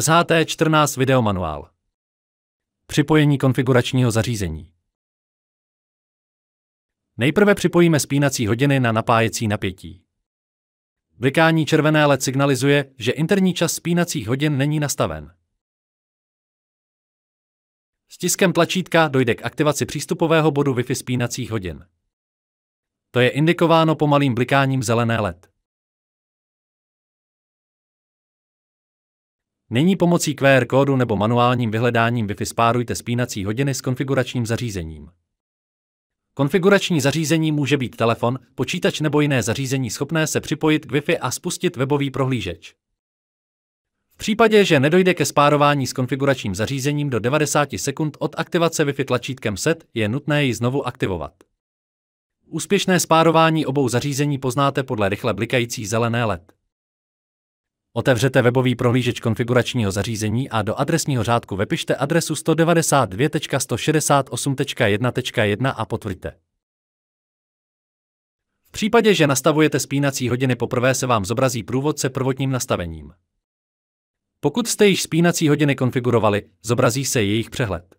SHT14 videomanuál. Připojení konfiguračního zařízení. Nejprve připojíme spínací hodiny na napájecí napětí. Blikání červené LED signalizuje, že interní čas spínacích hodin není nastaven. Stiskem tlačítka dojde k aktivaci přístupového bodu Wi-Fi spínacích hodin. To je indikováno pomalým blikáním zelené LED. Nyní pomocí QR kódu nebo manuálním vyhledáním Wi-Fi spárujte spínací hodiny s konfiguračním zařízením. Konfigurační zařízení může být telefon, počítač nebo jiné zařízení schopné se připojit k Wi-Fi a spustit webový prohlížeč. V případě, že nedojde ke spárování s konfiguračním zařízením do 90 sekund od aktivace Wi-Fi tlačítkem SET, je nutné ji znovu aktivovat. Úspěšné spárování obou zařízení poznáte podle rychle blikající zelené LED. Otevřete webový prohlížeč konfiguračního zařízení a do adresního řádku vypište adresu 192.168.1.1 a potvrďte. V případě, že nastavujete spínací hodiny poprvé, se vám zobrazí průvodce prvotním nastavením. Pokud jste již spínací hodiny konfigurovali, zobrazí se jejich přehled.